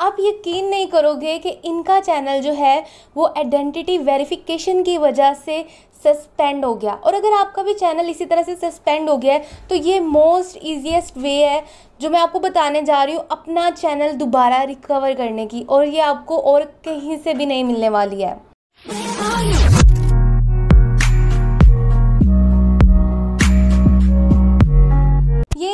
आप यकीन नहीं करोगे कि इनका चैनल जो है वो आइडेंटिटी वेरिफिकेशन की वजह से सस्पेंड हो गया और अगर आपका भी चैनल इसी तरह से सस्पेंड हो गया है तो ये मोस्ट ईजीएस्ट वे है जो मैं आपको बताने जा रही हूँ अपना चैनल दोबारा रिकवर करने की और ये आपको और कहीं से भी नहीं मिलने वाली है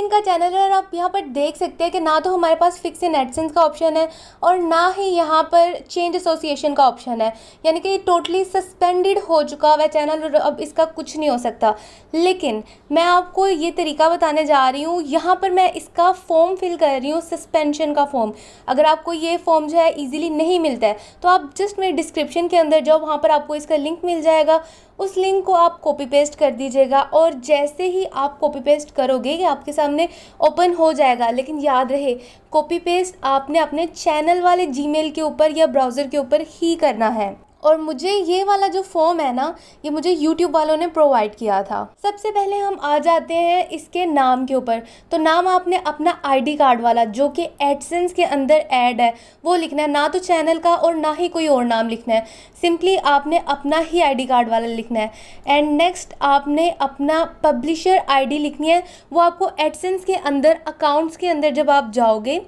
एडसेंस का चैनल है और आप यहाँ पर देख सकते हैं कि ना तो हमारे पास फिक्स इन एडसेंस का ऑप्शन है और ना ही यहाँ पर चेंज एसोसिएशन का ऑप्शन है यानी कि टोटली सस्पेंडेड हो चुका हुआ चैनल और अब इसका कुछ नहीं हो सकता लेकिन मैं आपको ये तरीका बताने जा रही हूँ यहाँ पर मैं इसका फॉर्म फिल कर रही हूँ सस्पेंशन का फॉर्म अगर आपको ये फॉर्म जो है ईजिली नहीं मिलता है तो आप जस्ट मेरे डिस्क्रिप्शन के अंदर जाओ वहाँ पर आपको इसका लिंक मिल जाएगा उस लिंक को आप कॉपी पेस्ट कर दीजिएगा और जैसे ही आप कॉपी पेस्ट करोगे ये आपके सामने ओपन हो जाएगा लेकिन याद रहे कॉपी पेस्ट आपने अपने चैनल वाले जीमेल के ऊपर या ब्राउज़र के ऊपर ही करना है और मुझे ये वाला जो फॉर्म है ना ये मुझे यूट्यूब वालों ने प्रोवाइड किया था सबसे पहले हम आ जाते हैं इसके नाम के ऊपर तो नाम आपने अपना आईडी कार्ड वाला जो कि एडसेंस के अंदर ऐड है वो लिखना है ना तो चैनल का और ना ही कोई और नाम लिखना है सिंपली आपने अपना ही आईडी कार्ड वाला लिखना है एंड नेक्स्ट आपने अपना पब्लिशर आई लिखनी है वो आपको एडसेंस के अंदर अकाउंट्स के अंदर जब आप जाओगे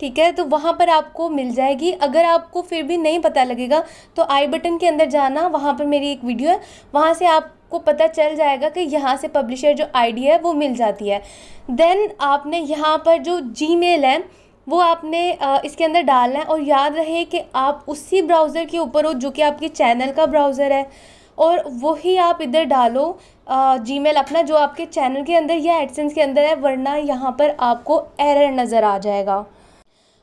ठीक है तो वहाँ पर आपको मिल जाएगी अगर आपको फिर भी नहीं पता लगेगा तो आई बटन के अंदर जाना वहाँ पर मेरी एक वीडियो है वहाँ से आपको पता चल जाएगा कि यहाँ से पब्लिशर जो आईडी है वो मिल जाती है देन आपने यहाँ पर जो जी है वो आपने इसके अंदर डालना है और याद रहे कि आप उसी ब्राउज़र के ऊपर हो जो कि आपके चैनल का ब्राउज़र है और वही आप इधर डालो जी मेल अपना जो आपके चैनल के अंदर या एडसेंस के अंदर है वरना यहाँ पर आपको एरर नज़र आ जाएगा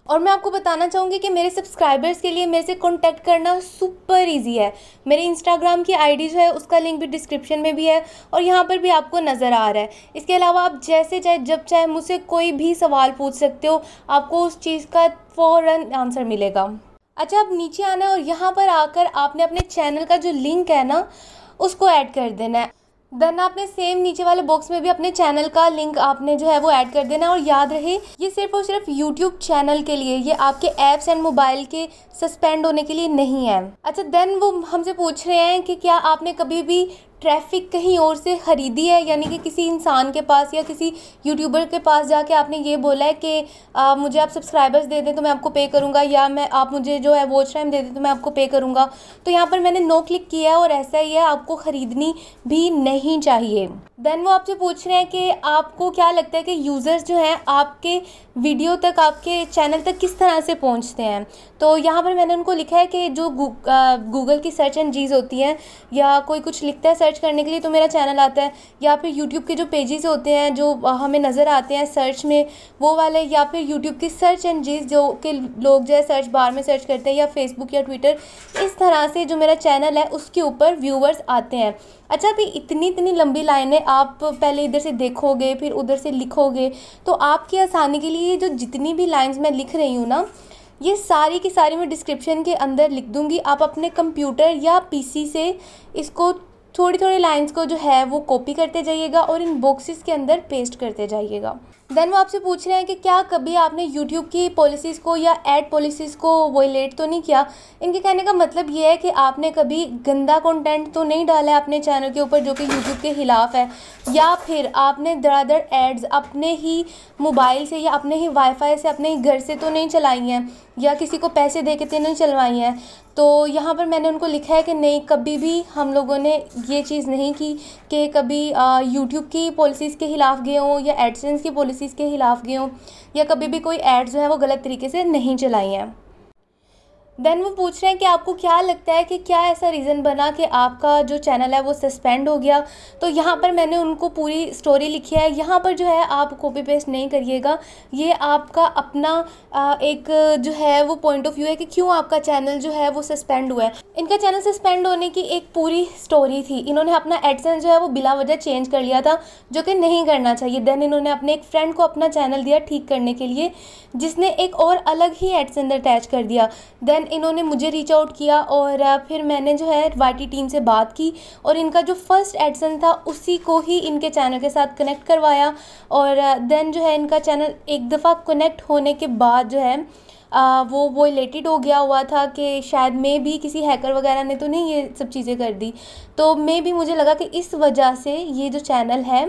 और मैं आपको बताना चाहूँगी कि मेरे सब्सक्राइबर्स के लिए मेरे से कॉन्टैक्ट करना सुपर इजी है मेरे इंस्टाग्राम की आई जो है उसका लिंक भी डिस्क्रिप्शन में भी है और यहाँ पर भी आपको नज़र आ रहा है इसके अलावा आप जैसे चाहे जब चाहे मुझसे कोई भी सवाल पूछ सकते हो आपको उस चीज़ का फ़ौर आंसर मिलेगा अच्छा आप नीचे आना है और यहाँ पर आकर आपने अपने चैनल का जो लिंक है ना उसको ऐड कर देना है देन आपने सेम नीचे वाले बॉक्स में भी अपने चैनल का लिंक आपने जो है वो ऐड कर देना और याद रहे ये सिर्फ और सिर्फ यूट्यूब चैनल के लिए ये आपके एप्स एंड मोबाइल के सस्पेंड होने के लिए नहीं है अच्छा देन वो हमसे पूछ रहे हैं कि क्या आपने कभी भी ट्रैफिक कहीं और से ख़रीदी है यानी कि किसी इंसान के पास या किसी यूट्यूबर के पास जाके आपने ये बोला है कि आ, मुझे आप सब्सक्राइबर्स दे दें तो मैं आपको पे करूँगा या मैं आप मुझे जो है वॉच टाइम दे दें तो मैं आपको पे करूँगा तो यहाँ पर मैंने नो क्लिक किया है और ऐसा ही है आपको ख़रीदनी भी नहीं चाहिए देन वो आपसे पूछ रहे हैं कि आपको क्या लगता है कि यूज़र्स जो हैं आपके वीडियो तक आपके चैनल तक किस तरह से पहुंचते हैं तो यहाँ पर मैंने उनको लिखा है कि जो गूगल की सर्च एंड जीज होती हैं या कोई कुछ लिखता है सर्च सर्च करने के लिए तो मेरा चैनल आता है या फिर यूट्यूब के जो पेजेस होते हैं जो हमें नज़र आते हैं सर्च में वो वाले या फिर यूट्यूब की सर्च इंजीज जो के लोग जो है सर्च बार में सर्च करते हैं या फेसबुक या ट्विटर इस तरह से जो मेरा चैनल है उसके ऊपर व्यूवर्स आते हैं अच्छा अभी इतनी इतनी लंबी लाइनें आप पहले इधर से देखोगे फिर उधर से लिखोगे तो आपकी आसानी के लिए जो जितनी भी लाइन्स मैं लिख रही हूँ ना ये सारी की सारी मैं डिस्क्रिप्शन के अंदर लिख दूँगी आप अपने कंप्यूटर या पीसी से इसको थोड़ी थोड़ी लाइंस को जो है वो कॉपी करते जाइएगा और इन बॉक्सेस के अंदर पेस्ट करते जाइएगा देन वो आपसे पूछ रहे हैं कि क्या कभी आपने यूट्यूब की पॉलिसीज़ को या एड पॉलिसीज़ को वोलेट तो नहीं किया इनके कहने का मतलब ये है कि आपने कभी गंदा कंटेंट तो नहीं डाला है अपने चैनल के ऊपर जो कि यूट्यूब के खिलाफ है या फिर आपने दरादर एड्स अपने ही मोबाइल से या अपने ही वाईफाई से अपने ही घर से तो नहीं चलाई हैं या किसी को पैसे दे के तो नहीं चलवाई हैं तो यहाँ पर मैंने उनको लिखा है कि नहीं कभी भी हम लोगों ने ये चीज़ नहीं की कि कभी यूट्यूब की पॉलिसीज़ के ख़िलाफ़ गए हों या एडसेंस की पॉलिसी पॉलिसीज़ के खिलाफ गई हों या कभी भी कोई एड्स जो है वो गलत तरीके से नहीं चलाई हैं देन वो पूछ रहे हैं कि आपको क्या लगता है कि क्या ऐसा रीज़न बना कि आपका जो चैनल है वो सस्पेंड हो गया तो यहाँ पर मैंने उनको पूरी स्टोरी लिखी है यहाँ पर जो है आप कॉपी पेस्ट नहीं करिएगा ये आपका अपना एक जो है वो पॉइंट ऑफ व्यू है कि क्यों आपका चैनल जो है वो सस्पेंड हुआ है इनका चैनल सस्पेंड होने की एक पूरी स्टोरी थी इन्होंने अपना एडसेंस जो है वो बिला वजह चेंज कर लिया था जो कि नहीं करना चाहिए देन इन्होंने अपने एक फ्रेंड को अपना चैनल दिया ठीक करने के लिए जिसने एक और अलग ही एडसेंस अटैच कर दिया देन इन्होंने मुझे रीच आउट किया और फिर मैंने जो है वाई टीम से बात की और इनका जो फर्स्ट एडसन था उसी को ही इनके चैनल के साथ कनेक्ट करवाया और देन जो है इनका चैनल एक दफ़ा कनेक्ट होने के बाद जो है आ, वो वो रिलेटेड हो गया हुआ था कि शायद मे भी किसी हैकर वगैरह ने तो नहीं ये सब चीज़ें कर दी तो मे भी मुझे लगा कि इस वजह से ये जो चैनल है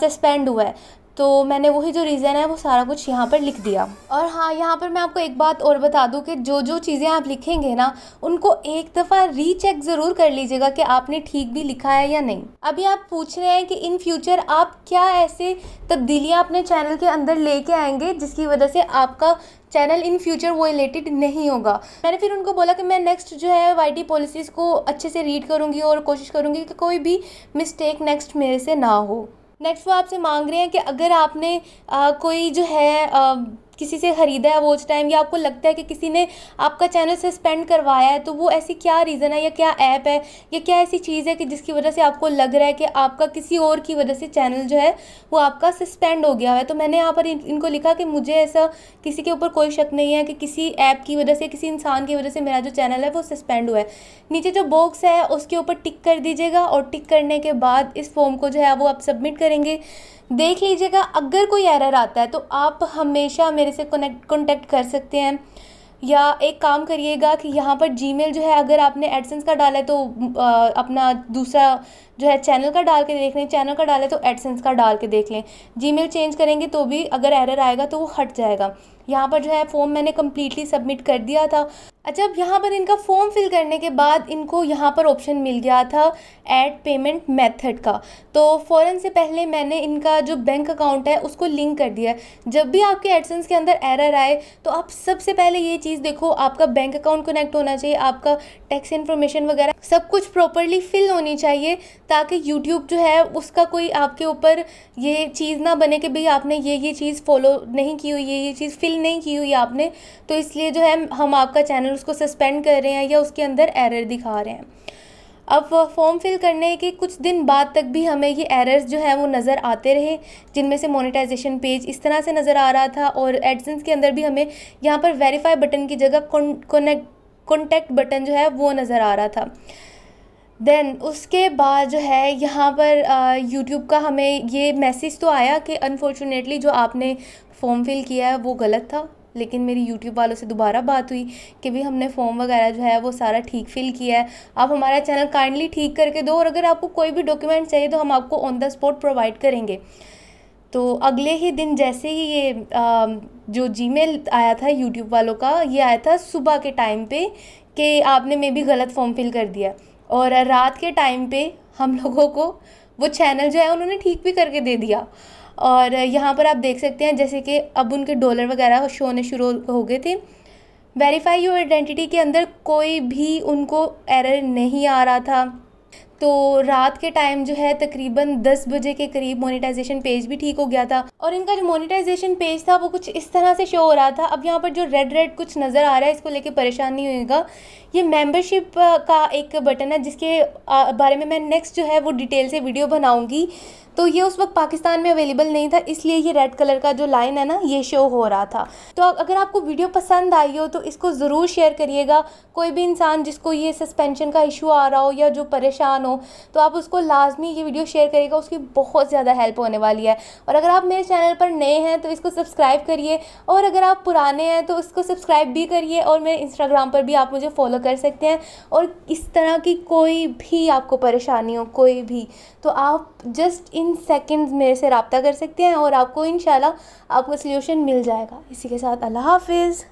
सस्पेंड हुआ है तो मैंने वही जो रीज़न है वो सारा कुछ यहाँ पर लिख दिया और हाँ यहाँ पर मैं आपको एक बात और बता दूँ कि जो जो चीज़ें आप लिखेंगे ना उनको एक दफ़ा रीचेक ज़रूर कर लीजिएगा कि आपने ठीक भी लिखा है या नहीं अभी आप पूछ रहे हैं कि इन फ्यूचर आप क्या ऐसे तब्दीलियाँ अपने चैनल के अंदर लेके आएंगे जिसकी वजह से आपका चैनल इन फ्यूचर वो रिलेटेड नहीं होगा मैंने फिर उनको बोला कि मैं नेक्स्ट जो है वाई पॉलिसीज़ को अच्छे से रीड करूँगी और कोशिश करूँगी कि कोई भी मिस्टेक नेक्स्ट मेरे से ना हो नेक्स्ट वो आपसे मांग रहे हैं कि अगर आपने आ, कोई जो है किसी से ख़रीदा है वॉच टाइम या आपको लगता है कि किसी ने आपका चैनल सस्पेंड करवाया है तो वो ऐसी क्या रीज़न है या क्या ऐप है या क्या ऐसी चीज़ है कि जिसकी वजह से आपको लग रहा है कि आपका किसी और की वजह से चैनल जो है वो आपका सस्पेंड हो गया है तो मैंने यहाँ पर इनको लिखा कि मुझे ऐसा किसी के ऊपर कोई शक नहीं है कि किसी ऐप की वजह से किसी इंसान की वजह से मेरा जो चैनल है वो सस्पेंड हुआ है नीचे जो बॉक्स है उसके ऊपर टिक कर दीजिएगा और टिक करने के बाद इस फॉर्म को जो है वो आप सबमिट करेंगे देख लीजिएगा अगर कोई एरर आता है तो आप हमेशा मेरे से कनेक्ट कॉन्टेक्ट कर सकते हैं या एक काम करिएगा कि यहाँ पर जी जो है अगर आपने एडसेंस का डाला है तो आ, अपना दूसरा जो है चैनल का डाल के देख लें चैनल का है तो एडसेंस का डाल के देख लें जी चेंज करेंगे तो भी अगर एरर आएगा तो वो हट जाएगा यहाँ पर जो है फॉर्म मैंने कम्प्लीटली सबमिट कर दिया था अच्छा अब यहाँ पर इनका फॉर्म फिल करने के बाद इनको यहाँ पर ऑप्शन मिल गया था ऐड पेमेंट मेथड का तो फ़ौरन से पहले मैंने इनका जो बैंक अकाउंट है उसको लिंक कर दिया है जब भी आपके एडसेंस के अंदर एरर आए तो आप सबसे पहले ये चीज़ देखो आपका बैंक अकाउंट कनेक्ट होना चाहिए आपका टैक्स इन्फॉर्मेशन वगैरह सब कुछ प्रॉपरली फिल होनी चाहिए ताकि यूट्यूब जो है उसका कोई आपके ऊपर ये चीज़ ना बने कि भाई आपने ये ये चीज़ फॉलो नहीं की हुई ये ये चीज़ फिल नहीं की हुई आपने तो इसलिए जो है हम आपका चैनल उसको सस्पेंड कर रहे हैं या उसके अंदर एरर दिखा रहे हैं अब फॉर्म फिल करने के कुछ दिन बाद तक भी हमें ये एरर्स जो है वो नज़र आते रहे जिनमें से मोनेटाइजेशन पेज इस तरह से नज़र आ रहा था और एडसेंस के अंदर भी हमें यहाँ पर वेरीफाई बटन की जगह कॉन्टेक्ट बटन जो है वो नज़र आ रहा था देन उसके बाद जो है यहाँ पर यूट्यूब का हमें ये मैसेज तो आया कि अनफॉर्चुनेटली जो आपने फॉर्म फिल किया है वो गलत था लेकिन मेरी यूट्यूब वालों से दोबारा बात हुई कि भी हमने फॉर्म वगैरह जो है वो सारा ठीक फिल किया है आप हमारा चैनल काइंडली ठीक करके दो और अगर आपको कोई भी डॉक्यूमेंट चाहिए तो हम आपको ऑन द स्पॉट प्रोवाइड करेंगे तो अगले ही दिन जैसे ही ये आ, जो जीमेल आया था यूट्यूब वालों का ये आया था सुबह के टाइम पे कि आपने मे भी गलत फॉर्म फिल कर दिया और रात के टाइम पे हम लोगों को वो चैनल जो है उन्होंने ठीक भी करके दे दिया और यहाँ पर आप देख सकते हैं जैसे कि अब उनके डॉलर वगैरह शो होने शुरू हो गए थे वेरीफाई योर आइडेंटिटी के अंदर कोई भी उनको एरर नहीं आ रहा था तो रात के टाइम जो है तकरीबन 10 बजे के करीब मोनेटाइजेशन पेज भी ठीक हो गया था और इनका जो मोनेटाइजेशन पेज था वो कुछ इस तरह से शो हो रहा था अब यहाँ पर जो रेड रेड कुछ नज़र आ रहा है इसको लेके परेशान नहीं होएगा ये मेंबरशिप का एक बटन है जिसके बारे में मैं नेक्स्ट जो है वो डिटेल से वीडियो बनाऊँगी तो ये उस वक्त पाकिस्तान में अवेलेबल नहीं था इसलिए ये रेड कलर का जो लाइन है ना ये शो हो रहा था तो अगर आपको वीडियो पसंद आई हो तो इसको ज़रूर शेयर करिएगा कोई भी इंसान जिसको ये सस्पेंशन का इशू आ रहा हो या जो परेशान हो तो आप उसको लाजमी ये वीडियो शेयर करिएगा उसकी बहुत ज़्यादा हेल्प होने वाली है और अगर आप मेरे चैनल पर नए हैं तो इसको सब्सक्राइब करिए और अगर आप पुराने हैं तो उसको सब्सक्राइब भी करिए और मेरे इंस्टाग्राम पर भी आप मुझे फॉलो कर सकते हैं और इस तरह की कोई भी आपको परेशानी हो कोई भी तो आप जस्ट इन सेकेंड्स मेरे से रबता कर सकते हैं और आपको इन आपको सल्यूशन मिल जाएगा इसी के साथ अल्लाह हाफिज़